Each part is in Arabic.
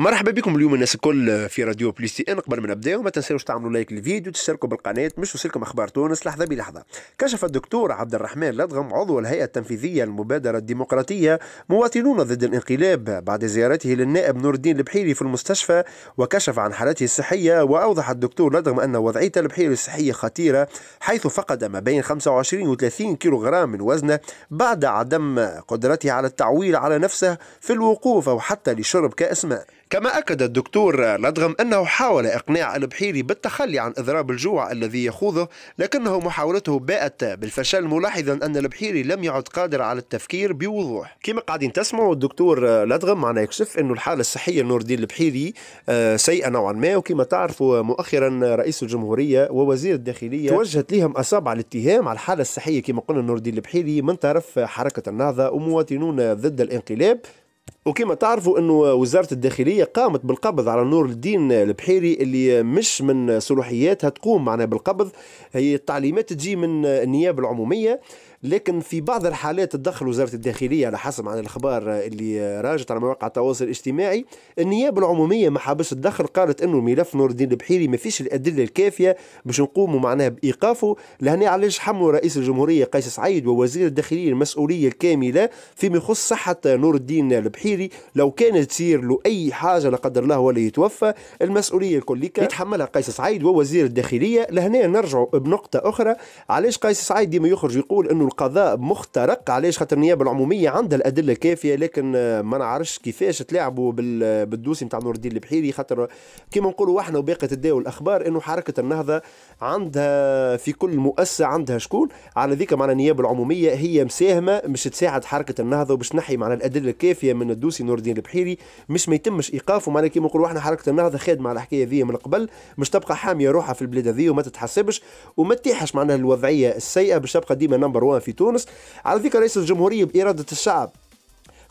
مرحبا بكم اليوم الناس الكل في راديو بليس تي ان قبل ما نبداو ما تنساوش تعملوا لايك للفيديو تشتركوا بالقناه باش توصلكم اخبار تونس لحظه بلحظه كشف الدكتور عبد الرحمن لدغم عضو الهيئه التنفيذيه للمبادره الديمقراطيه مواطنون ضد الانقلاب بعد زيارته للنائب نور الدين البحيري في المستشفى وكشف عن حالته الصحيه واوضح الدكتور لدغم ان وضعيه البحيري الصحيه خطيره حيث فقد ما بين 25 و 30 كيلوغرام من وزنه بعد عدم قدرته على التعويل على نفسه في الوقوف او حتى لشرب كاس ماء كما أكد الدكتور لدغم أنه حاول إقناع البحيري بالتخلي عن إضراب الجوع الذي يخوضه لكنه محاولته باءت بالفشل ملاحظا أن البحيري لم يعد قادر على التفكير بوضوح كما قاعدين تسمعوا الدكتور لدغم معنا يكشف أنه الحالة الصحية نور الدين البحيري آه، سيئة نوعا ما وكما تعرفوا مؤخرا رئيس الجمهورية ووزير الداخلية توجهت لهم أصابع الاتهام على الحالة الصحية كما قلنا نور الدين البحيري من طرف حركة النهضة ومواطنون ضد الانقلاب وكما تعرفوا انه وزاره الداخليه قامت بالقبض على نور الدين البحيري اللي مش من صلاحياتها تقوم معنا بالقبض هي التعليمات تجي من النيابه العموميه لكن في بعض الحالات تدخل وزاره الداخليه على حسب عن الاخبار اللي راجت على مواقع التواصل الاجتماعي النيابه العموميه ما حابش تدخل قالت انه ملف نور الدين البحيري ما فيش الادله الكافيه باش نقوموا معناها بايقافه لهنا علاش حملوا رئيس الجمهوريه قيس سعيد ووزير الداخليه المسؤوليه الكامله فيما يخص صحه نور الدين البحيري لو كانت تصير له اي حاجه لا قدر الله ولا يتوفى المسؤوليه الكل يتحملها قيس سعيد ووزير الداخليه لهنا نرجعوا بنقطه اخرى علاش قيس سعيد ديما يخرج يقول انه القضاء مخترق علاش خاطر النيابه العموميه عندها الادله الكافيه لكن آه، ما نعرفش كيفاش تلاعبوا بالدوسي نتاع نور الدين البحيري خاطر كيما نقولوا احنا وباقي تداول الاخبار انه حركه النهضه عندها في كل مؤسسه عندها شكون على ذيك معنا النيابه العموميه هي مساهمه مش تساعد حركه النهضه وباش تنحي معنا الادله الكافيه من الدوسي نور الدين البحيري مش ما يتمش ايقافه معنا كيما نقولوا احنا حركه النهضه خادمه على الحكايه ذي من قبل مش تبقى حاميه روحها في البلاد ذي وما تتحسبش وما تتيحش معنا الوضعيه السيئه باش تبقى ديما نمبر 1 في تونس على فكره رئيس الجمهوريه باراده الشعب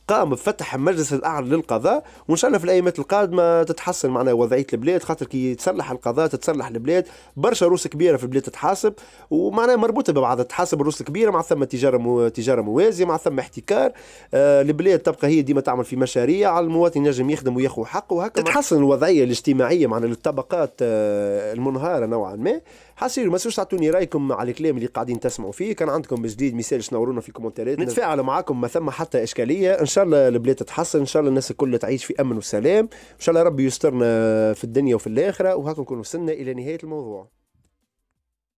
قام بفتح مجلس الاعلى للقضاء وان شاء الله في الايامات القادمه تتحسن معنا وضعيه البلاد خاطر كي يتصلح القضاء تتصلح البلاد برشا روس كبيره في البلاد تتحاسب ومعناها مربوطه ببعضها تحاسب الروس الكبيره مع ثم تجاره مو... تجاره موازيه مع ثم احتكار آه البلاد تبقى هي ديما تعمل في مشاريع المواطن ينجم يخدم وياخذ حقه وهكا تتحسن الوضعيه الاجتماعيه معنا للطبقات آه المنهاره نوعا ما حسير ما تعطوني رايكم على الكلام اللي قاعدين تسمعوا فيه كان عندكم جديد مثال شنورونا في الكومنتات نتفاعل معاكم ما ثم حتى اشكاليه ان شاء الله البلاد تتحسن ان شاء الله الناس الكل تعيش في امن وسلام ان شاء الله ربي يسترنا في الدنيا وفي الاخره وهكا نكون وصلنا الى نهايه الموضوع